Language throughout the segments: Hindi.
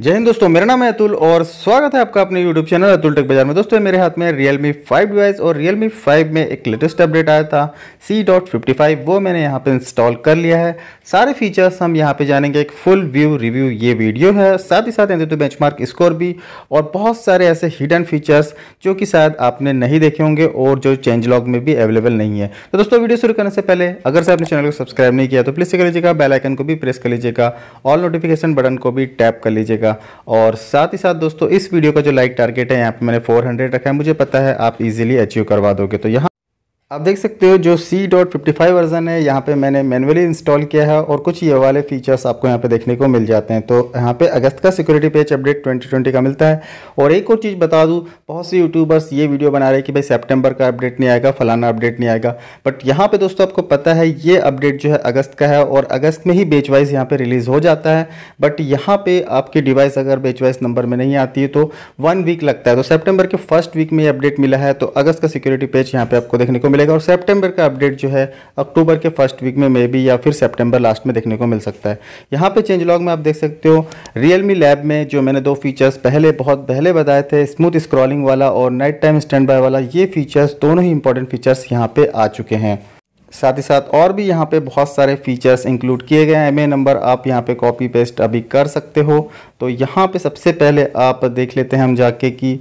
जय हिंद दोस्तों मेरा नाम है अतुल और स्वागत है आपका अपने YouTube चैनल अतुल टेक बाजार में दोस्तों मेरे हाथ में Realme 5 डिवाइस और Realme 5 में एक लेटेस्ट अपडेट आया था C.55 वो मैंने यहाँ पे इंस्टॉल कर लिया है सारे फीचर्स हम यहाँ पे जानेंगे एक फुल व्यू रिव्यू ये वीडियो है साथ ही साथ एंजू बेंचमार्क स्कोर भी और बहुत सारे ऐसे हिडन फीचर्स जो कि शायद आपने नहीं देखे होंगे और जो चेंज लॉग में भी अवेलेबल नहीं है तो दोस्तों वीडियो शुरू करने से पहले अगर से आपने चैनल को सब्सक्राइब नहीं किया तो प्लीज़ कर लीजिएगा बेलाइकन को भी प्रेस कर लीजिएगा ऑल नोटिफिकेशन बटन को भी टैप कर लीजिएगा जाएगा और साथ ही साथ दोस्तों इस वीडियो का जो लाइक टारगेट है यहाँ पे मैंने 400 रखा है मुझे पता है आप इजीली अचीव करवा दोगे तो यहाँ आप देख सकते हो जो C dot fifty five version है यहाँ पे मैंने मैनुअली इंस्टॉल किया है और कुछ ये वाले फीचर्स आपको यहाँ पे देखने को मिल जाते हैं तो यहाँ पे अगस्त का सिक्योरिटी पेज अपडेट 2020 का मिलता है और एक और चीज़ बता दूँ बहुत से यूट्यूबर्स ये वीडियो बना रहे हैं कि भाई सेप्टेम्बर का अपडेट नहीं आएगा फलाना अपडेट नहीं आएगा बट यहाँ पर दोस्तों आपको पता है ये अपडेट जो है अगस्त का है और अगस्त में ही बेच वाइज यहाँ पर रिलीज़ हो जाता है बट यहाँ पर आपकी डिवाइस अगर बेच वाइज नंबर में नहीं आती है तो वन वीक लगता है तो सेप्टेम्बर के फर्स्ट वीक में ये अपडेट मिला है तो अगस्त का सिक्योरिटी पेज यहाँ पर आपको देखने को मिलेगा और सेप्टेम्बर का अपडेट जो है अक्टूबर के फर्स्ट वीक में मे बी या फिर सेप्टेम्बर लास्ट में देखने को मिल सकता है यहाँ पर चेंज लॉग में आप देख सकते हो रियलमी लैब में जो मैंने दो फीचर्स पहले बहुत पहले बताए थे स्मूथ स्क्रॉलिंग वाला और नाइट टाइम स्टैंड बाय वाला ये फीचर्स दोनों ही इंपॉर्टेंट फीचर्स यहाँ पे आ चुके हैं साथ ही साथ और भी यहाँ पे बहुत सारे फीचर्स इंक्लूड किए गए हैं एम नंबर आप यहाँ पे कॉपी पेस्ट अभी कर सकते हो तो यहाँ पे सबसे पहले आप देख लेते हैं हम जाके कि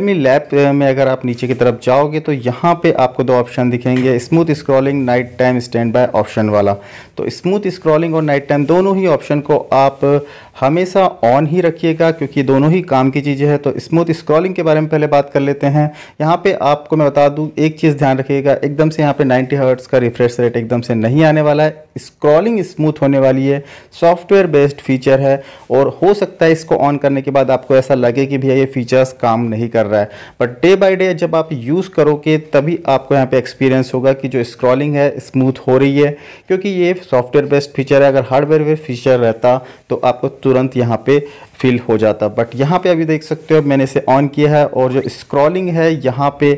मी लैब में अगर आप नीचे की तरफ जाओगे तो यहाँ पे आपको दो ऑप्शन दिखेंगे smooth scrolling night time standby option वाला तो स्मूथ स्क्रॉलिंग और नाइट टाइम दोनों ही ऑप्शन को आप हमेशा ऑन ही रखिएगा क्योंकि दोनों ही काम की चीज़ें हैं तो स्मूथ स्क्रॉलिंग के बारे में पहले बात कर लेते हैं यहाँ पे आपको मैं बता दूँ एक चीज़ ध्यान रखिएगा एकदम से यहाँ पे 90 हर्ट्स का रिफ्रेश रेट एकदम से नहीं आने वाला है स्क्रॉलिंग स्मूथ होने वाली है सॉफ्टवेयर बेस्ड फीचर है और हो सकता है इसको ऑन करने के बाद आपको ऐसा लगे कि भैया ये फीचर्स काम नहीं कर रहा है बट डे बाई डे जब आप यूज़ करोगे तभी आपको यहाँ पर एक्सपीरियंस होगा कि जो स्क्रॉलिंग है स्मूथ हो रही है क्योंकि ये सॉफ्टवेयर बेस्ड फीचर है अगर हार्डवेयर फीचर रहता तो आपको तुरंत यहाँ पे फिल हो जाता बट यहाँ पे अभी देख सकते हो मैंने इसे ऑन किया है और जो स्क्रॉलिंग है यहाँ पे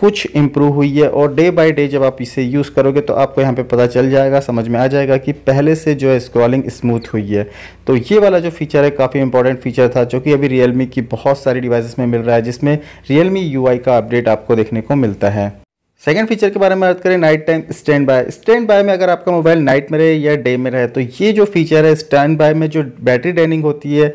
कुछ इम्प्रूव हुई है और डे बाय डे जब आप इसे यूज़ करोगे तो आपको यहाँ पे पता चल जाएगा समझ में आ जाएगा कि पहले से जो है स्क्रॉलिंग स्मूथ हुई है तो ये वाला जो फीचर है काफ़ी इंपॉर्टेंट फीचर था जो कि अभी रियलमी की बहुत सारी डिवाइसेस में मिल रहा है जिसमें रियलमी यूआई का अपडेट आपको देखने को मिलता है सेकेंड फीचर के बारे में बात करें night time standby standby में अगर आपका मोबाइल नाइट में रहे या डे में रहे तो ये जो फीचर है स्टैंड बाय में जो बैटरी ड्रेनिंग होती है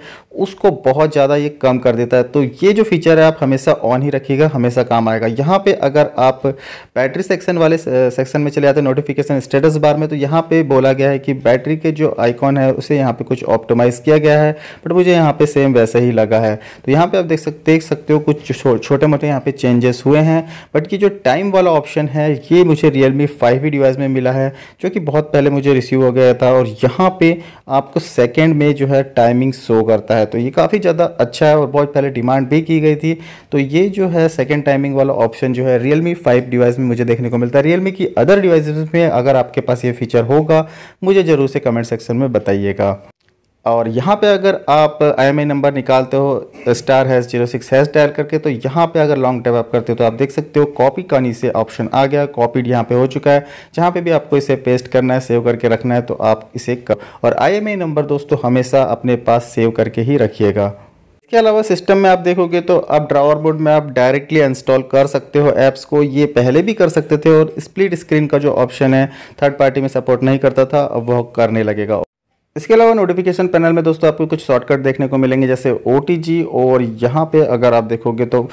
उसको बहुत ज़्यादा ये कम कर देता है तो ये जो फीचर है आप हमेशा ऑन ही रखिएगा हमेशा काम आएगा यहाँ पे अगर आप बैटरी सेक्शन वाले सेक्शन में चले जाते हैं नोटिफिकेशन स्टेटस बार में तो यहाँ पे बोला गया है कि बैटरी के जो आइकॉन है उसे यहाँ पे कुछ ऑप्टोमाइज़ किया गया है बट मुझे यहाँ पर सेम वैसा ही लगा है तो यहाँ पर आप देख सकते देख सकते हो कुछ छोटे मोटे यहाँ पर चेंजेस हुए हैं बट ये जो टाइम वाला ऑप्शन है ये मुझे रियल मी फाइव डिवाइस में मिला है जो कि बहुत पहले मुझे रिसीव हो गया था और यहाँ पर आपको सेकेंड में जो है टाइमिंग शो करता है तो ये काफ़ी ज़्यादा अच्छा है और बहुत पहले डिमांड भी की गई थी तो ये जो है सेकेंड टाइमिंग वाला ऑप्शन जो है रियल मी फाइव डिवाइस में मुझे देखने को मिलता है रियल की अदर डिवाइस में अगर आपके पास ये फीचर होगा मुझे ज़रूर से कमेंट सेक्शन में बताइएगा और यहाँ पे अगर आप आई नंबर निकालते हो star hash zero six hash dial करके तो यहाँ पे अगर लॉन्ग टैप आप करते हो तो आप देख सकते हो कॉपी का नीचे ऑप्शन आ गया कॉपीड यहाँ पे हो चुका है जहाँ पे भी आपको इसे पेस्ट करना है सेव करके रखना है तो आप इसे कर और आई नंबर दोस्तों हमेशा अपने पास सेव करके ही रखिएगा इसके अलावा सिस्टम में आप देखोगे तो आप ड्रावर बोर्ड में आप डायरेक्टली इंस्टॉल कर सकते हो ऐप्स को ये पहले भी कर सकते थे और स्प्लिट स्क्रीन का जो ऑप्शन है थर्ड पार्टी में सपोर्ट नहीं करता था अब वह करने लगेगा इसके अलावा नोटिफिकेशन पैनल में दोस्तों आपको कुछ शॉर्टकट देखने को मिलेंगे जैसे ओ और यहाँ पे अगर आप देखोगे तो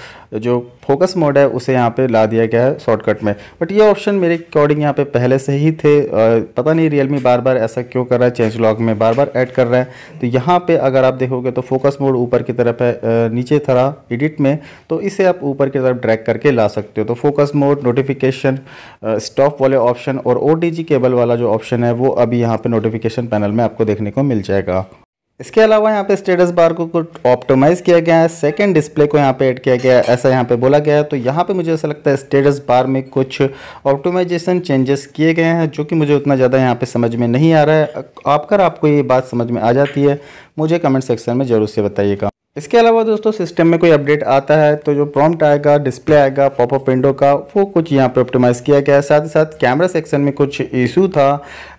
जो फोकस मोड है उसे यहाँ पे ला दिया गया है शॉर्टकट में बट ये ऑप्शन मेरे अकॉर्डिंग यहाँ पे पहले से ही थे पता नहीं रियलमी बार बार ऐसा क्यों कर रहा है चेंज लॉग में बार बार ऐड कर रहा है तो यहाँ पर अगर आप देखोगे तो फोकस मोड ऊपर की तरफ है नीचे थरा एडिट में तो इसे आप ऊपर की तरफ ड्रैक करके ला सकते हो तो फोकस मोड नोटिफिकेशन स्टॉप वाले ऑप्शन और ओ केबल वाला जो ऑप्शन है वो अभी यहाँ पर नोटिफिकेशन पैनल में आपको देखने को मिल जाएगा इसके अलावा यहाँ पे स्टेटस बार को कुछ ऑप्टोमाइज़ किया गया है सेकंड डिस्प्ले को यहाँ पे ऐड किया गया है ऐसा यहाँ पे बोला गया है तो यहाँ पे मुझे ऐसा लगता है स्टेटस बार में कुछ ऑप्टोमाइजेशन चेंजेस किए गए हैं जो कि मुझे उतना ज़्यादा यहाँ पे समझ में नहीं आ रहा है आपकर आपको ये बात समझ में आ जाती है मुझे कमेंट सेक्शन में ज़रूर से बताइएगा इसके अलावा दोस्तों सिस्टम में कोई अपडेट आता है तो जो प्रॉम्प्ट आएगा डिस्प्ले आएगा पॉपअप विंडो का वो कुछ यहाँ पे ऑप्टिमाइज़ किया गया है साथ ही साथ कैमरा सेक्शन में कुछ इशू था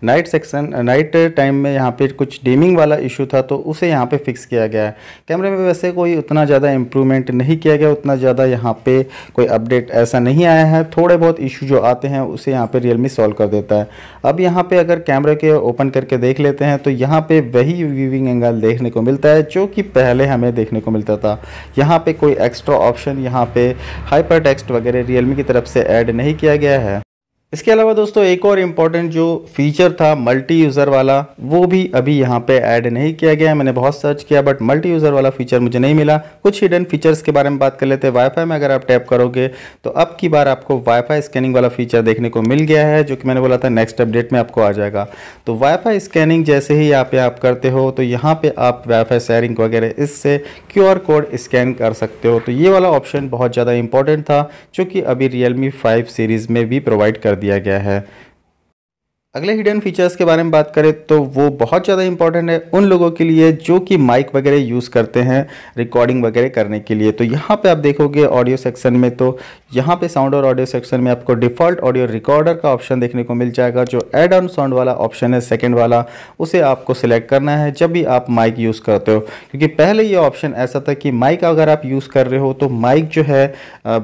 नाइट सेक्शन नाइट टाइम में यहाँ पे कुछ डीमिंग वाला इशू था तो उसे यहाँ पे फिक्स किया गया है कैमरे में वैसे कोई उतना ज़्यादा इम्प्रूवमेंट नहीं किया गया उतना ज़्यादा यहाँ पर कोई अपडेट ऐसा नहीं आया है थोड़े बहुत इशू जो आते हैं उसे यहाँ पर रियलमी सॉल्व कर देता है अब यहाँ पर अगर कैमरे के ओपन करके देख लेते हैं तो यहाँ पर वही व्यूविंग एंगल देखने को मिलता है जो कि पहले हमें देखने को मिलता था यहाँ पे कोई एक्स्ट्रा ऑप्शन यहाँ पे हाइपर टेक्स्ट वगैरह रियलमी की तरफ से ऐड नहीं किया गया है इसके अलावा दोस्तों एक और इम्पॉर्टेंट जो फीचर था मल्टी यूज़र वाला वो भी अभी यहाँ पे ऐड नहीं किया गया है मैंने बहुत सर्च किया बट मल्टी यूज़र वाला फीचर मुझे नहीं मिला कुछ हिडन फीचर्स के बारे में बात कर लेते हैं वाईफाई में अगर आप टैप करोगे तो अब की बार आपको वाईफाई स्कैनिंग वाला फीचर देखने को मिल गया है जो कि मैंने बोला था नेक्स्ट अपडेट में आपको आ जाएगा तो वाईफाई स्कैनिंग जैसे ही यहाँ पे आप करते हो तो यहाँ पर आप वाईफाई शेयरिंग वगैरह इससे क्यू कोड स्कैन कर सकते हो तो ये वाला ऑप्शन बहुत ज़्यादा इंपॉर्टेंट था जो अभी रियलमी फाइव सीरीज़ में भी प्रोवाइड कर दिया दिया गया है अगले हिडन फीचर्स के बारे में बात करें तो वो बहुत ज़्यादा इंपॉर्टेंट है उन लोगों के लिए जो कि माइक वगैरह यूज़ करते हैं रिकॉर्डिंग वगैरह करने के लिए तो यहाँ पे आप देखोगे ऑडियो सेक्शन में तो यहाँ पे साउंड और ऑडियो सेक्शन में आपको डिफ़ॉल्ट ऑडियो रिकॉर्डर का ऑप्शन देखने को मिल जाएगा जो एड ऑन साउंड वाला ऑप्शन है सेकेंड वाला उसे आपको सिलेक्ट करना है जब भी आप माइक यूज़ करते हो क्योंकि पहले ये ऑप्शन ऐसा था कि माइक अगर आप यूज़ कर रहे हो तो माइक जो है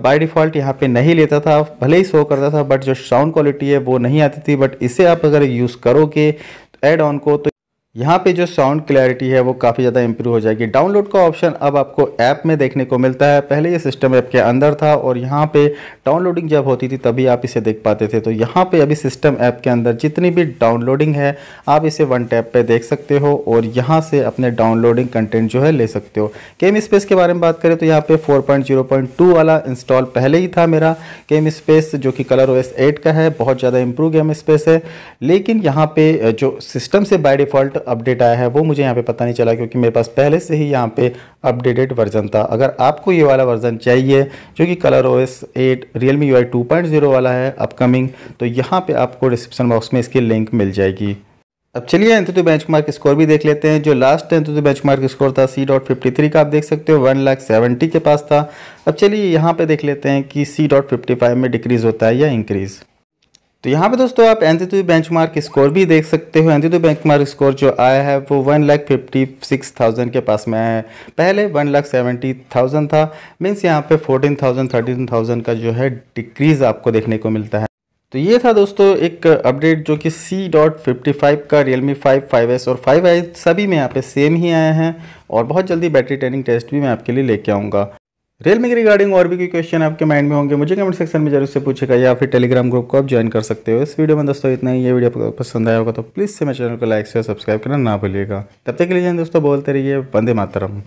बाई डिफ़ॉल्ट यहाँ पर नहीं लेता था भले ही शो करता था बट जो साउंड क्वालिटी है वो नहीं आती थी बट इसे आप आप अगर यूज़ करोगे एड तो ऑन को तो यहाँ पे जो साउंड क्लैरिटी है वो काफ़ी ज़्यादा इंप्रूव हो जाएगी डाउनलोड का ऑप्शन अब आपको ऐप में देखने को मिलता है पहले ये सिस्टम ऐप के अंदर था और यहाँ पे डाउनलोडिंग जब होती थी तभी आप इसे देख पाते थे तो यहाँ पे अभी सिस्टम ऐप के अंदर जितनी भी डाउनलोडिंग है आप इसे वन टैप पे देख सकते हो और यहाँ से अपने डाउनलोडिंग कंटेंट जो है ले सकते हो केम स्पेस के बारे में बात करें तो यहाँ पर फोर वाला इंस्टॉल पहले ही था मेरा केम स्पेस जो कि कलर ओ एस का है बहुत ज़्यादा इम्प्रूव गेम स्पेस है लेकिन यहाँ पर जो सिस्टम से बाई डिफ़ॉल्ट अपडेट आया है वो मुझे यहाँ पे पता नहीं चला क्योंकि मेरे पास पहले से ही यहाँ पे अपडेटेड वर्जन था अगर आपको ये वाला वर्जन चाहिए जो कि color O S at Realme U I two point zero वाला है अपकमिंग तो यहाँ पर आपको डिस्क्रिप्शन बॉक्स में इसकी लिंक मिल जाएगी अब चलिए एंथुतु बेंचमार्क स्कोर भी देख लेते हैं जो लास्ट बेंच बेंचमार्क स्कोर था सी डॉट फिफ्टी थ्री का आप देख सकते हो वन लाख सेवेंटी के पास था अब चलिए यहाँ पे देख लेते हैं कि सी डॉट फिफ्टी फाइव में डिक्रीज़ होता है या इंक्रीज़ तो यहाँ पे दोस्तों आप एंटीट्यू बेंचमार्क स्कोर भी देख सकते हो एंटीट्यू बेंचमार्क स्कोर जो आया है वो one lakh fifty six thousand के पास में आया है पहले वन लाख सेवेंटी थाउजेंड था मीन्स यहाँ पे फोर्टीन थाउजेंड थर्टीन थाउजेंड का जो है डिक्रीज़ आपको देखने को मिलता है तो ये था दोस्तों एक अपडेट जो कि सी डॉट फिफ्टी फाइव का रियलमी फाइव फाइव एस और फाइव आई सभी में यहाँ पे सेम ही आए हैं और बहुत जल्दी बैटरी ट्रेनिंग टेस्ट भी मैं आपके लिए लेके आऊँगा रियलमी के रिगार्डिंग और भी कोई क्वेश्चन आपके माइंड में होंगे मुझे कमेंट सेक्शन में जरूर से पूछेगा या फिर टेलीग्राम ग्रुप को आप ज्वाइन कर सकते हो इस वीडियो में दोस्तों इतना ही ये वीडियो आपको पसंद आया होगा तो प्लीज़ से मेरे चैनल को लाइक से सब्सक्राइब करना ना भूलिएगा तब तक के लिए दोस्तों बोलते रहिए वंदे मातरम